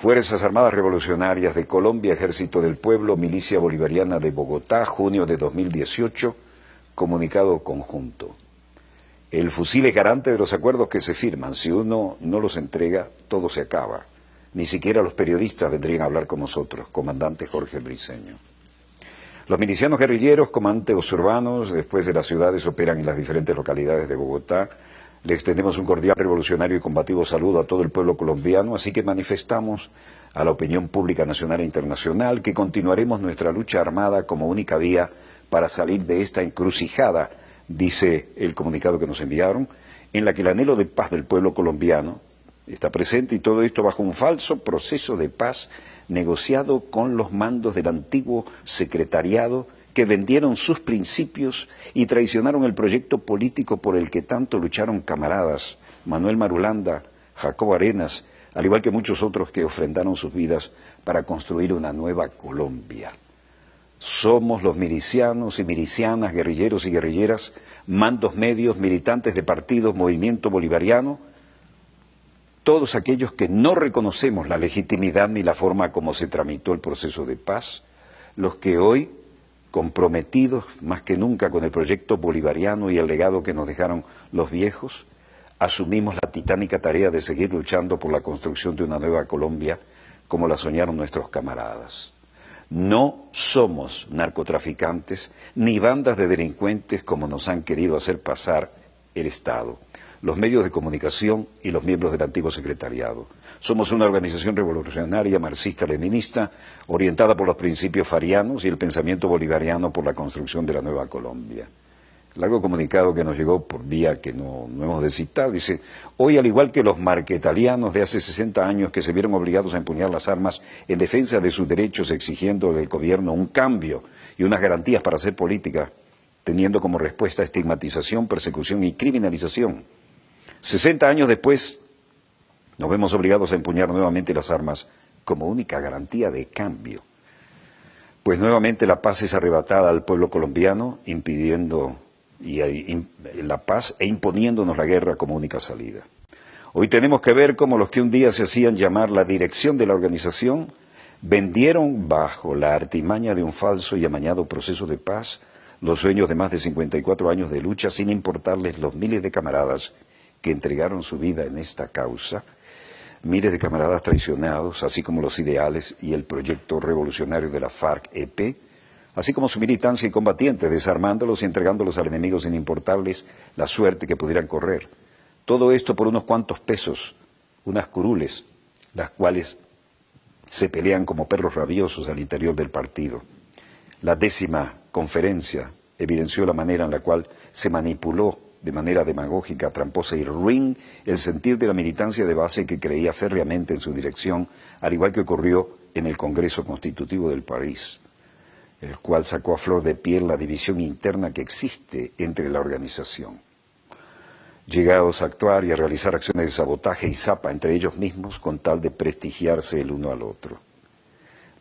Fuerzas Armadas Revolucionarias de Colombia, Ejército del Pueblo, Milicia Bolivariana de Bogotá, junio de 2018, comunicado conjunto. El fusil es garante de los acuerdos que se firman. Si uno no los entrega, todo se acaba. Ni siquiera los periodistas vendrían a hablar con nosotros, comandante Jorge Briceño. Los milicianos guerrilleros, comandantes urbanos, después de las ciudades, operan en las diferentes localidades de Bogotá, le extendemos un cordial, revolucionario y combativo saludo a todo el pueblo colombiano, así que manifestamos a la opinión pública nacional e internacional que continuaremos nuestra lucha armada como única vía para salir de esta encrucijada, dice el comunicado que nos enviaron, en la que el anhelo de paz del pueblo colombiano está presente y todo esto bajo un falso proceso de paz negociado con los mandos del antiguo secretariado que vendieron sus principios y traicionaron el proyecto político por el que tanto lucharon camaradas, Manuel Marulanda, Jacob Arenas, al igual que muchos otros que ofrendaron sus vidas para construir una nueva Colombia. Somos los milicianos y milicianas, guerrilleros y guerrilleras, mandos medios, militantes de partidos, movimiento bolivariano, todos aquellos que no reconocemos la legitimidad ni la forma como se tramitó el proceso de paz, los que hoy comprometidos más que nunca con el proyecto bolivariano y el legado que nos dejaron los viejos, asumimos la titánica tarea de seguir luchando por la construcción de una nueva Colombia como la soñaron nuestros camaradas. No somos narcotraficantes ni bandas de delincuentes como nos han querido hacer pasar el Estado los medios de comunicación y los miembros del antiguo secretariado. Somos una organización revolucionaria marxista-leninista orientada por los principios farianos y el pensamiento bolivariano por la construcción de la nueva Colombia. Largo comunicado que nos llegó por día que no, no hemos de citar, dice, hoy al igual que los marquetalianos de hace 60 años que se vieron obligados a empuñar las armas en defensa de sus derechos exigiendo del gobierno un cambio y unas garantías para hacer política, teniendo como respuesta estigmatización, persecución y criminalización 60 años después, nos vemos obligados a empuñar nuevamente las armas como única garantía de cambio. Pues nuevamente la paz es arrebatada al pueblo colombiano, impidiendo la paz e imponiéndonos la guerra como única salida. Hoy tenemos que ver cómo los que un día se hacían llamar la dirección de la organización vendieron bajo la artimaña de un falso y amañado proceso de paz los sueños de más de 54 años de lucha sin importarles los miles de camaradas que entregaron su vida en esta causa, miles de camaradas traicionados, así como los ideales y el proyecto revolucionario de la FARC-EP, así como su militancia y combatientes, desarmándolos y entregándolos al enemigo sin importarles la suerte que pudieran correr. Todo esto por unos cuantos pesos, unas curules, las cuales se pelean como perros rabiosos al interior del partido. La décima conferencia evidenció la manera en la cual se manipuló de manera demagógica, tramposa y ruin el sentir de la militancia de base que creía férreamente en su dirección, al igual que ocurrió en el Congreso Constitutivo del París, el cual sacó a flor de piel la división interna que existe entre la organización. Llegados a actuar y a realizar acciones de sabotaje y zapa entre ellos mismos con tal de prestigiarse el uno al otro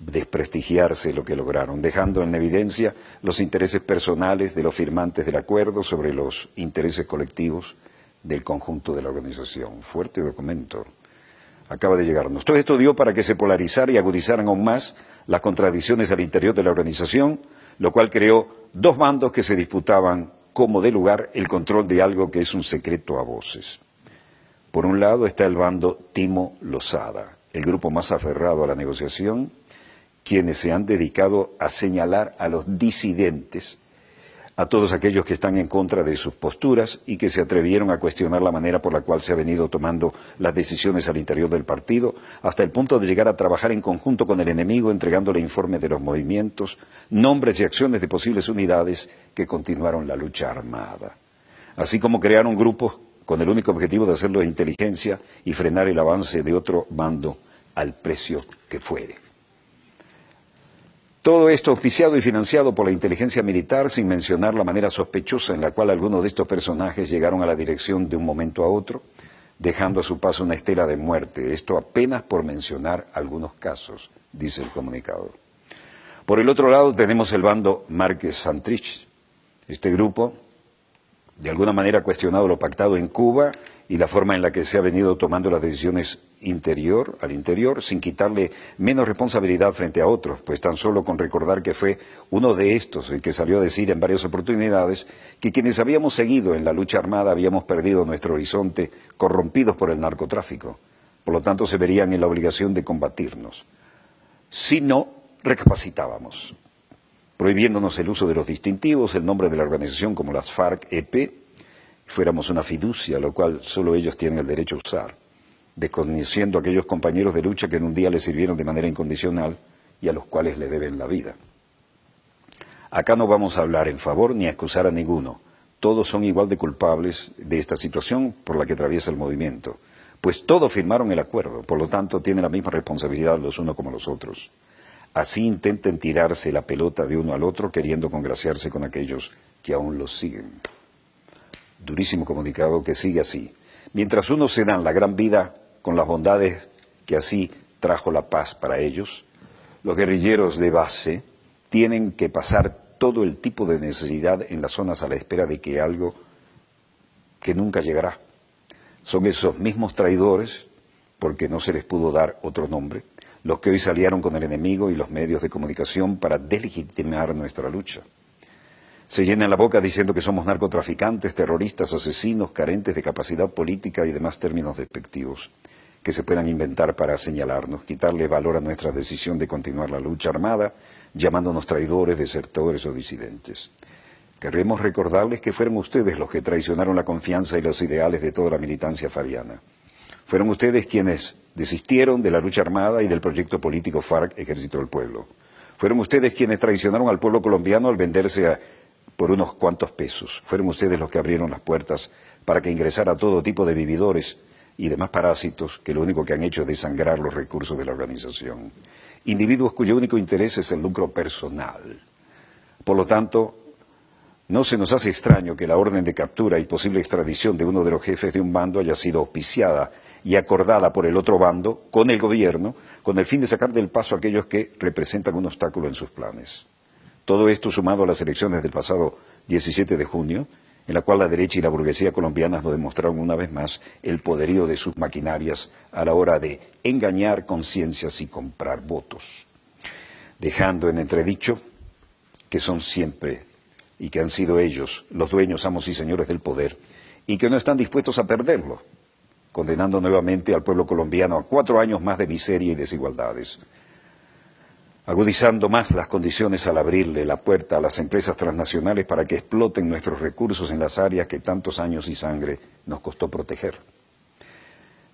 desprestigiarse lo que lograron, dejando en evidencia los intereses personales de los firmantes del acuerdo sobre los intereses colectivos del conjunto de la organización. Fuerte documento. Acaba de llegarnos. Todo esto dio para que se polarizaran y agudizaran aún más las contradicciones al interior de la organización, lo cual creó dos bandos que se disputaban como de lugar el control de algo que es un secreto a voces. Por un lado está el bando Timo Lozada, el grupo más aferrado a la negociación quienes se han dedicado a señalar a los disidentes, a todos aquellos que están en contra de sus posturas y que se atrevieron a cuestionar la manera por la cual se ha venido tomando las decisiones al interior del partido, hasta el punto de llegar a trabajar en conjunto con el enemigo, entregándole informes de los movimientos, nombres y acciones de posibles unidades que continuaron la lucha armada, así como crearon grupos con el único objetivo de hacerlo de inteligencia y frenar el avance de otro bando al precio que fuere. Todo esto oficiado y financiado por la inteligencia militar, sin mencionar la manera sospechosa en la cual algunos de estos personajes llegaron a la dirección de un momento a otro, dejando a su paso una estela de muerte. Esto apenas por mencionar algunos casos, dice el comunicado. Por el otro lado tenemos el bando Marques Santrich. Este grupo, de alguna manera ha cuestionado lo pactado en Cuba y la forma en la que se ha venido tomando las decisiones interior al interior sin quitarle menos responsabilidad frente a otros, pues tan solo con recordar que fue uno de estos el que salió a decir en varias oportunidades que quienes habíamos seguido en la lucha armada habíamos perdido nuestro horizonte corrompidos por el narcotráfico, por lo tanto se verían en la obligación de combatirnos. Si no, recapacitábamos prohibiéndonos el uso de los distintivos, el nombre de la organización como las FARC-EP, fuéramos una fiducia, lo cual solo ellos tienen el derecho a usar, desconociendo a aquellos compañeros de lucha que en un día les sirvieron de manera incondicional y a los cuales le deben la vida. Acá no vamos a hablar en favor ni a excusar a ninguno. Todos son igual de culpables de esta situación por la que atraviesa el movimiento, pues todos firmaron el acuerdo, por lo tanto tienen la misma responsabilidad los unos como los otros. Así intenten tirarse la pelota de uno al otro queriendo congraciarse con aquellos que aún los siguen. Durísimo comunicado que sigue así. Mientras unos se dan la gran vida con las bondades que así trajo la paz para ellos, los guerrilleros de base tienen que pasar todo el tipo de necesidad en las zonas a la espera de que algo que nunca llegará. Son esos mismos traidores, porque no se les pudo dar otro nombre, los que hoy salieron con el enemigo y los medios de comunicación para deslegitimar nuestra lucha. Se llenan la boca diciendo que somos narcotraficantes, terroristas, asesinos, carentes de capacidad política y demás términos despectivos que se puedan inventar para señalarnos, quitarle valor a nuestra decisión de continuar la lucha armada, llamándonos traidores, desertores o disidentes. Queremos recordarles que fueron ustedes los que traicionaron la confianza y los ideales de toda la militancia fariana. Fueron ustedes quienes Desistieron de la lucha armada y del proyecto político FARC, Ejército del Pueblo. Fueron ustedes quienes traicionaron al pueblo colombiano al venderse por unos cuantos pesos. Fueron ustedes los que abrieron las puertas para que ingresara todo tipo de vividores y demás parásitos que lo único que han hecho es desangrar los recursos de la organización. Individuos cuyo único interés es el lucro personal. Por lo tanto, no se nos hace extraño que la orden de captura y posible extradición de uno de los jefes de un bando haya sido auspiciada y acordada por el otro bando con el gobierno, con el fin de sacar del paso a aquellos que representan un obstáculo en sus planes. Todo esto sumado a las elecciones del pasado 17 de junio, en la cual la derecha y la burguesía colombianas nos demostraron una vez más el poderío de sus maquinarias a la hora de engañar conciencias y comprar votos, dejando en entredicho que son siempre y que han sido ellos los dueños, amos y señores del poder, y que no están dispuestos a perderlo, condenando nuevamente al pueblo colombiano a cuatro años más de miseria y desigualdades, agudizando más las condiciones al abrirle la puerta a las empresas transnacionales para que exploten nuestros recursos en las áreas que tantos años y sangre nos costó proteger,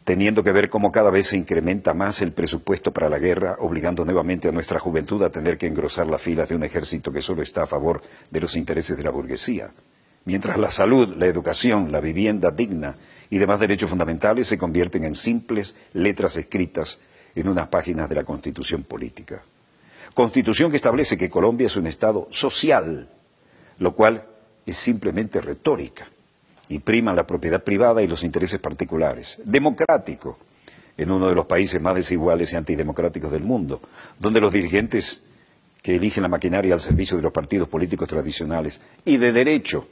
teniendo que ver cómo cada vez se incrementa más el presupuesto para la guerra, obligando nuevamente a nuestra juventud a tener que engrosar las filas de un ejército que solo está a favor de los intereses de la burguesía, mientras la salud, la educación, la vivienda digna, y demás derechos fundamentales se convierten en simples letras escritas en unas páginas de la Constitución política. Constitución que establece que Colombia es un Estado social, lo cual es simplemente retórica y prima la propiedad privada y los intereses particulares. Democrático, en uno de los países más desiguales y antidemocráticos del mundo, donde los dirigentes que eligen la maquinaria al servicio de los partidos políticos tradicionales y de derecho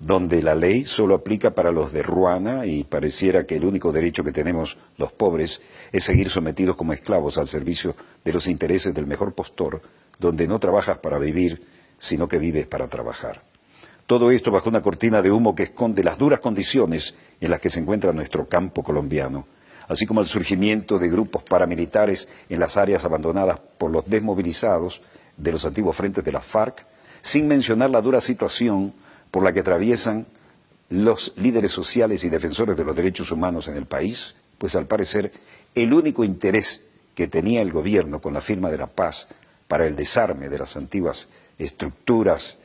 donde la ley solo aplica para los de Ruana y pareciera que el único derecho que tenemos los pobres es seguir sometidos como esclavos al servicio de los intereses del mejor postor, donde no trabajas para vivir, sino que vives para trabajar. Todo esto bajo una cortina de humo que esconde las duras condiciones en las que se encuentra nuestro campo colombiano, así como el surgimiento de grupos paramilitares en las áreas abandonadas por los desmovilizados de los antiguos frentes de la FARC, sin mencionar la dura situación por la que atraviesan los líderes sociales y defensores de los derechos humanos en el país, pues al parecer el único interés que tenía el gobierno con la firma de la paz para el desarme de las antiguas estructuras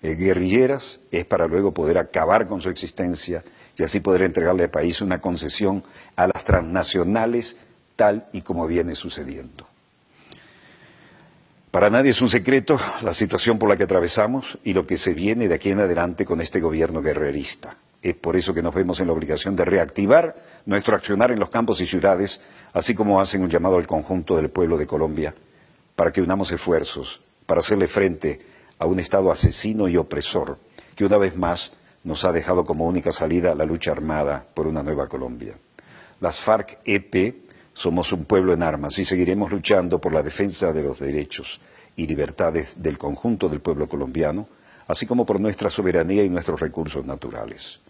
eh, guerrilleras es para luego poder acabar con su existencia y así poder entregarle al país una concesión a las transnacionales tal y como viene sucediendo. Para nadie es un secreto la situación por la que atravesamos y lo que se viene de aquí en adelante con este gobierno guerrerista. Es por eso que nos vemos en la obligación de reactivar nuestro accionar en los campos y ciudades, así como hacen un llamado al conjunto del pueblo de Colombia para que unamos esfuerzos para hacerle frente a un Estado asesino y opresor que una vez más nos ha dejado como única salida la lucha armada por una nueva Colombia. Las FARC-EP somos un pueblo en armas y seguiremos luchando por la defensa de los derechos y libertades del conjunto del pueblo colombiano, así como por nuestra soberanía y nuestros recursos naturales.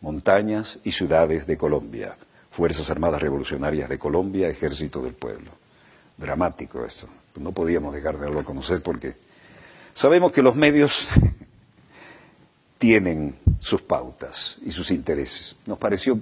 Montañas y ciudades de Colombia, Fuerzas Armadas Revolucionarias de Colombia, Ejército del Pueblo. Dramático esto. No podíamos dejar de darlo a conocer porque sabemos que los medios tienen sus pautas y sus intereses. Nos pareció